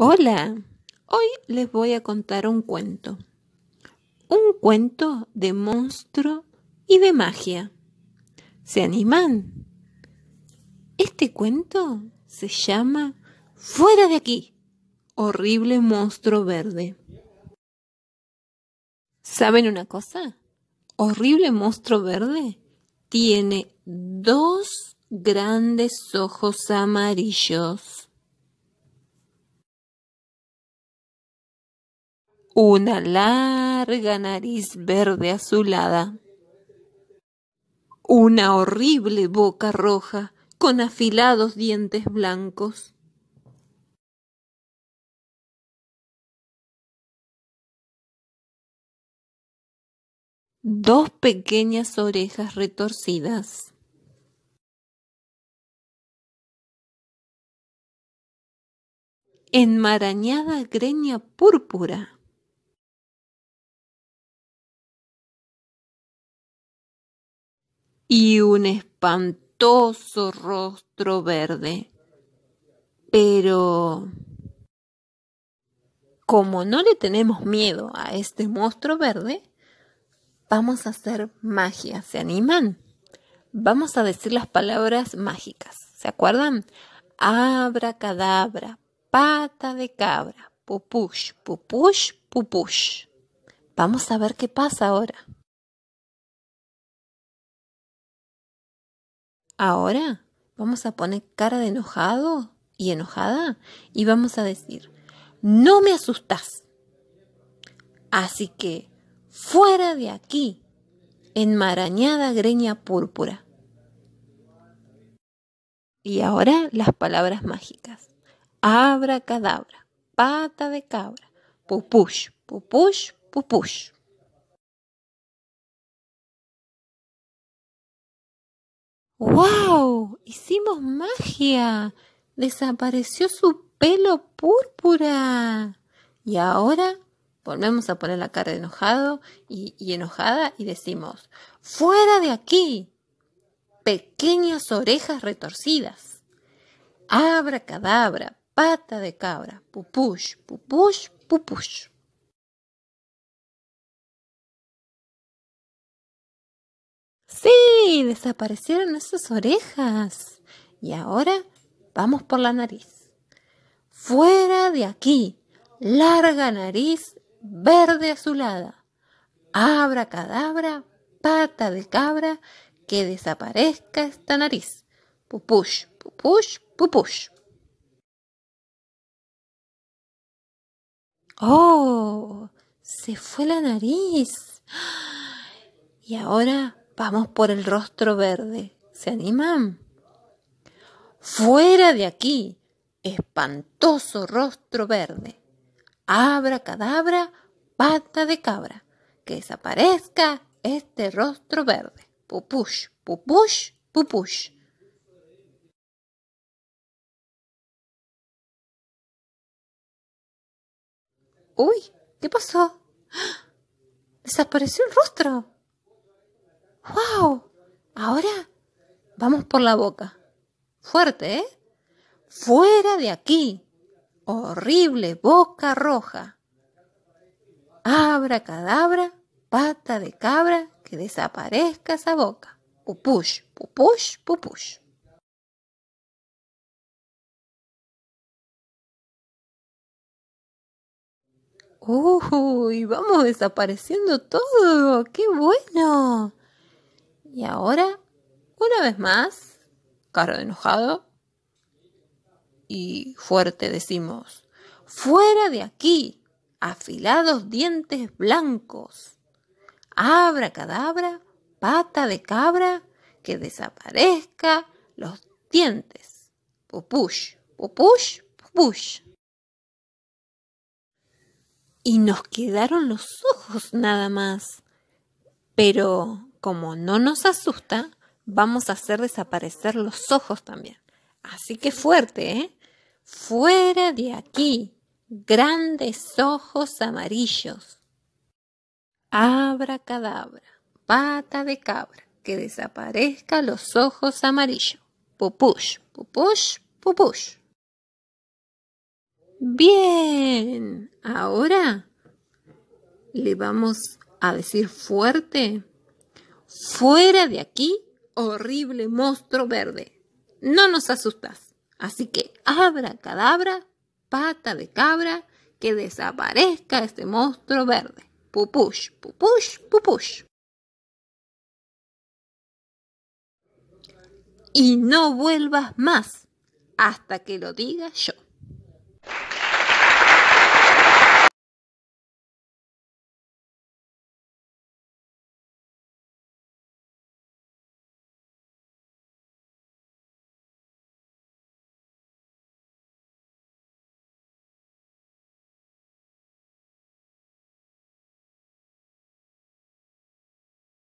Hola, hoy les voy a contar un cuento. Un cuento de monstruo y de magia. ¿Se animan? Este cuento se llama Fuera de aquí, horrible monstruo verde. ¿Saben una cosa? Horrible monstruo verde tiene dos grandes ojos amarillos. una larga nariz verde azulada, una horrible boca roja con afilados dientes blancos. Dos pequeñas orejas retorcidas. Enmarañada greña púrpura. y un espantoso rostro verde. Pero... Como no le tenemos miedo a este monstruo verde, vamos a hacer magia. ¿Se animan? Vamos a decir las palabras mágicas. ¿Se acuerdan? Abra, cadabra, pata de cabra, pupush, pupush, pupush. Vamos a ver qué pasa ahora. Ahora vamos a poner cara de enojado y enojada y vamos a decir, no me asustás. Así que, fuera de aquí, enmarañada greña púrpura. Y ahora las palabras mágicas. Abra cadabra, pata de cabra, pupush, pupush, pupush. ¡Wow! Hicimos magia. Desapareció su pelo púrpura. Y ahora volvemos a poner la cara enojado y, enojada y decimos, ¡fuera de aquí! Pequeñas orejas retorcidas. Abra cadabra, pata de cabra, pupush, pupush, pupush. ¡Sí! Desaparecieron esas orejas. Y ahora vamos por la nariz. Fuera de aquí. Larga nariz verde azulada. Abra cadabra, pata de cabra, que desaparezca esta nariz. Pupush, pupush, pupush. ¡Oh! Se fue la nariz. Y ahora Vamos por el rostro verde. ¿Se animan? Fuera de aquí, espantoso rostro verde. Abra cadabra, pata de cabra. Que desaparezca este rostro verde. Pupush, pupush, pupush. Uy, ¿qué pasó? ¡Ah! Desapareció el rostro. ¡Wow! Ahora vamos por la boca. Fuerte, ¿eh? Fuera de aquí. Horrible boca roja. Abra cadabra, pata de cabra, que desaparezca esa boca. Pupush, pupush, pupush. Uy, vamos desapareciendo todo. ¡Qué bueno! Y ahora, una vez más, cara de enojado y fuerte decimos, fuera de aquí, afilados dientes blancos, abra cadabra, pata de cabra, que desaparezca los dientes. Pupush, pupush, pupush. Y nos quedaron los ojos nada más. Pero como no nos asusta, vamos a hacer desaparecer los ojos también. Así que fuerte, ¿eh? Fuera de aquí, grandes ojos amarillos. Abra cadabra, pata de cabra, que desaparezca los ojos amarillos. Pupush, pupush, pupush. Bien, ahora le vamos a decir fuerte Fuera de aquí, horrible monstruo verde. No nos asustas. Así que abra cadabra, pata de cabra, que desaparezca este monstruo verde. Pupush, pupush, pupush. Y no vuelvas más hasta que lo diga yo.